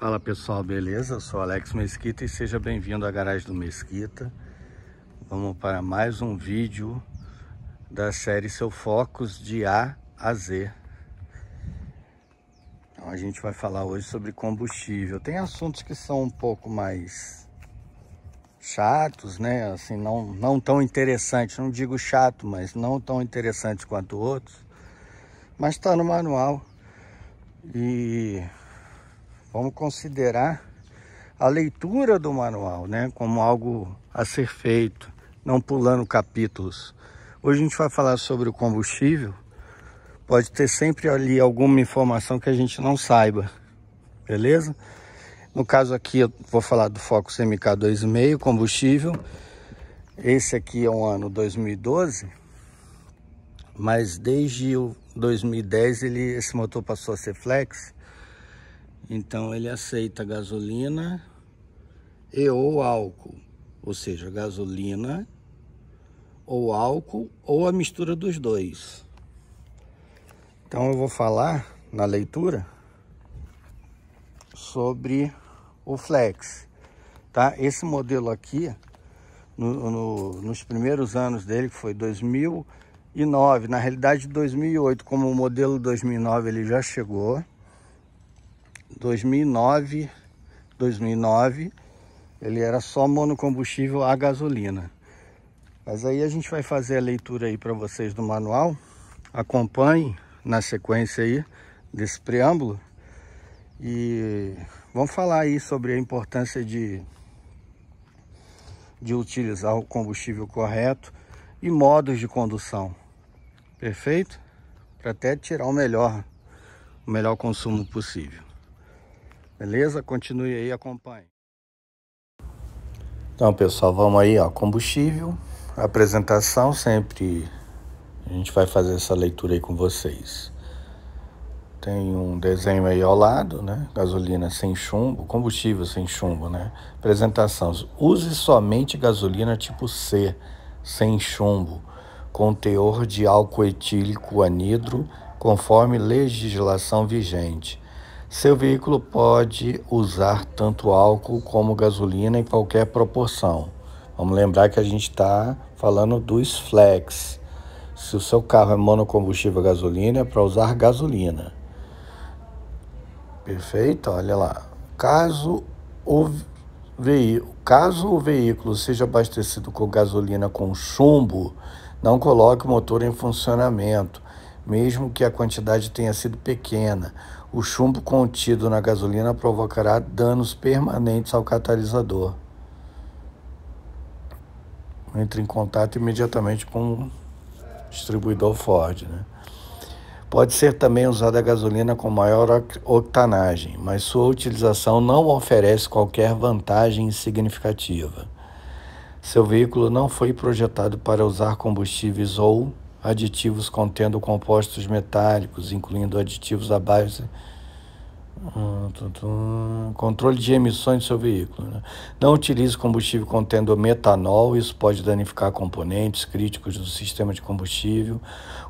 Fala pessoal, beleza? Eu sou Alex Mesquita e seja bem-vindo à Garagem do Mesquita. Vamos para mais um vídeo da série Seu Focus de A a Z. Então, a gente vai falar hoje sobre combustível. Tem assuntos que são um pouco mais chatos, né? Assim, não, não tão interessantes. Não digo chato, mas não tão interessantes quanto outros. Mas está no manual e Vamos considerar a leitura do manual, né, como algo a ser feito, não pulando capítulos. Hoje a gente vai falar sobre o combustível. Pode ter sempre ali alguma informação que a gente não saiba, beleza? No caso aqui eu vou falar do Focus MK2.5 combustível. Esse aqui é um ano 2012, mas desde o 2010 ele, esse motor passou a ser flex então ele aceita gasolina e ou álcool, ou seja, gasolina ou álcool ou a mistura dos dois. Então eu vou falar na leitura sobre o flex, tá? Esse modelo aqui, no, no, nos primeiros anos dele, que foi 2009, na realidade 2008, como o modelo 2009 ele já chegou, 2009, 2009, ele era só monocombustível a gasolina. Mas aí a gente vai fazer a leitura aí para vocês do manual. Acompanhe na sequência aí desse preâmbulo. E vamos falar aí sobre a importância de, de utilizar o combustível correto e modos de condução. Perfeito? Para até tirar o melhor, o melhor consumo possível. Beleza? Continue aí, acompanhe. Então, pessoal, vamos aí, ó, combustível, apresentação, sempre a gente vai fazer essa leitura aí com vocês. Tem um desenho aí ao lado, né? Gasolina sem chumbo, combustível sem chumbo, né? Apresentação: use somente gasolina tipo C, sem chumbo, com teor de álcool etílico anidro, conforme legislação vigente. Seu veículo pode usar tanto álcool como gasolina em qualquer proporção. Vamos lembrar que a gente está falando dos flex. Se o seu carro é monocombustível gasolina, é para usar gasolina. Perfeito? Olha lá. Caso o, veículo, caso o veículo seja abastecido com gasolina com chumbo, não coloque o motor em funcionamento mesmo que a quantidade tenha sido pequena. O chumbo contido na gasolina provocará danos permanentes ao catalisador. Entre em contato imediatamente com o distribuidor Ford. Né? Pode ser também usada a gasolina com maior octanagem, mas sua utilização não oferece qualquer vantagem significativa. Seu veículo não foi projetado para usar combustíveis ou aditivos contendo compostos metálicos, incluindo aditivos à base. Hum, controle de emissões do seu veículo. Né? Não utilize combustível contendo metanol, isso pode danificar componentes críticos do sistema de combustível.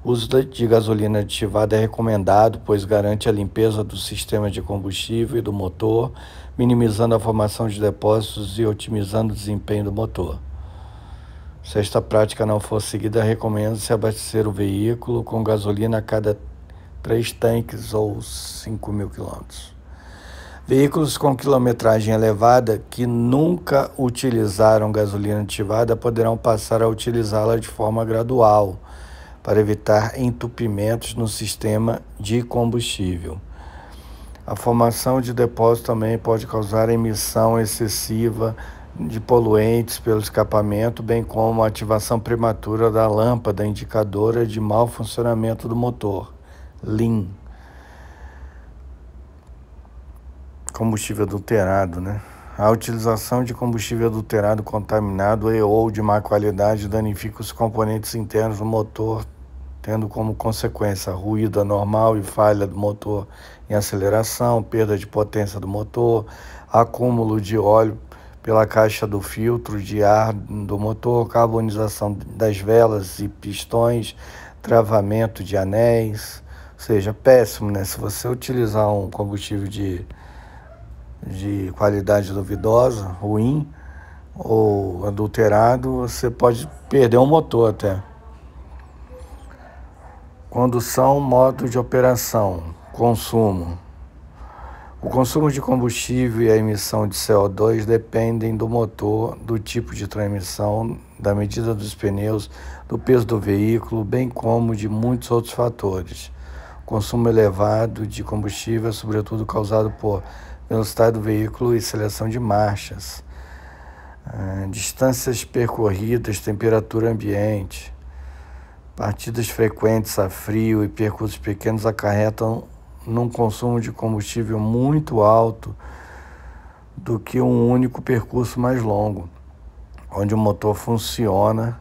O uso de gasolina aditivada é recomendado, pois garante a limpeza do sistema de combustível e do motor, minimizando a formação de depósitos e otimizando o desempenho do motor. Se esta prática não for seguida, recomenda-se abastecer o veículo com gasolina a cada 3 tanques ou 5 mil quilômetros. Veículos com quilometragem elevada que nunca utilizaram gasolina ativada poderão passar a utilizá-la de forma gradual para evitar entupimentos no sistema de combustível. A formação de depósito também pode causar emissão excessiva de poluentes pelo escapamento, bem como a ativação prematura da lâmpada indicadora de mau funcionamento do motor, LIN. Combustível adulterado, né? A utilização de combustível adulterado contaminado e ou de má qualidade danifica os componentes internos do motor, tendo como consequência ruído anormal e falha do motor em aceleração, perda de potência do motor, acúmulo de óleo pela caixa do filtro de ar do motor, carbonização das velas e pistões, travamento de anéis, ou seja, péssimo, né? Se você utilizar um combustível de, de qualidade duvidosa, ruim ou adulterado, você pode perder um motor até. Condução, modo de operação, consumo. O consumo de combustível e a emissão de CO2 dependem do motor, do tipo de transmissão, da medida dos pneus, do peso do veículo, bem como de muitos outros fatores. O consumo elevado de combustível é sobretudo causado por velocidade do veículo e seleção de marchas, eh, distâncias percorridas, temperatura ambiente. Partidas frequentes a frio e percursos pequenos acarretam num consumo de combustível muito alto do que um único percurso mais longo, onde o motor funciona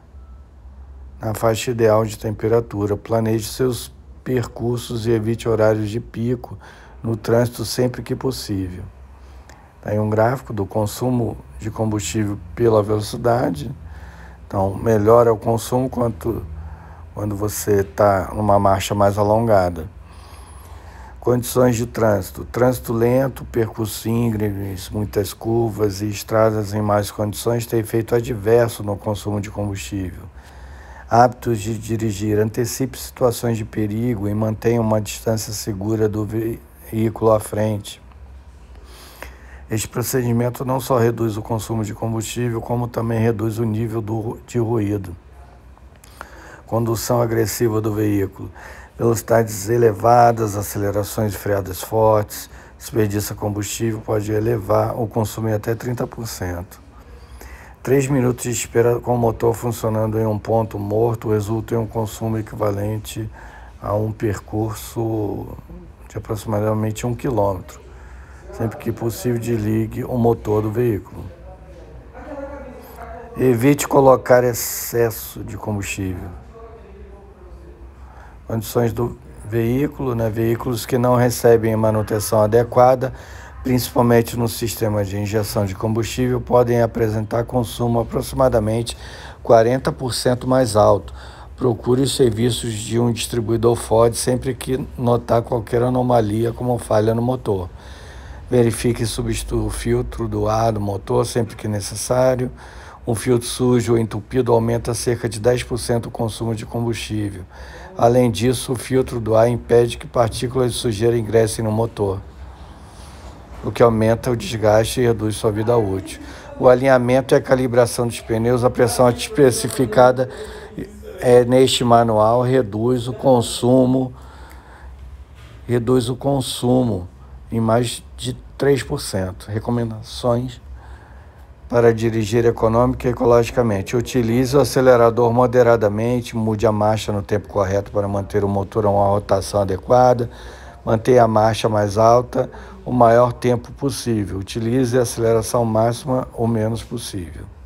na faixa ideal de temperatura. Planeje seus percursos e evite horários de pico no trânsito sempre que possível. Tem tá um gráfico do consumo de combustível pela velocidade. Então, melhora o consumo quanto quando você está numa marcha mais alongada. Condições de trânsito: trânsito lento, percursos íngremes, muitas curvas e estradas em más condições têm efeito adverso no consumo de combustível. Hábitos de dirigir: antecipe situações de perigo e mantenha uma distância segura do veículo à frente. Este procedimento não só reduz o consumo de combustível, como também reduz o nível do, de ruído. Condução agressiva do veículo. Velocidades elevadas, acelerações de freadas fortes, desperdiça de combustível pode elevar o consumo em até 30%. Três minutos de espera com o motor funcionando em um ponto morto resulta em um consumo equivalente a um percurso de aproximadamente um quilômetro. Sempre que possível, desligue o motor do veículo. Evite colocar excesso de combustível condições do veículo, né? veículos que não recebem manutenção adequada, principalmente no sistema de injeção de combustível, podem apresentar consumo aproximadamente 40% mais alto. Procure os serviços de um distribuidor Ford sempre que notar qualquer anomalia, como falha no motor. Verifique e substitua o filtro do ar do motor sempre que necessário. Um filtro sujo ou entupido aumenta cerca de 10% o consumo de combustível. Além disso, o filtro do ar impede que partículas de sujeira ingressem no motor, o que aumenta o desgaste e reduz sua vida útil. O alinhamento e a calibração dos pneus, a pressão especificada é, neste manual reduz o consumo, reduz o consumo em mais de 3%. Recomendações para dirigir econômica e ecologicamente. Utilize o acelerador moderadamente, mude a marcha no tempo correto para manter o motor a uma rotação adequada, mantenha a marcha mais alta o maior tempo possível. Utilize a aceleração máxima o menos possível.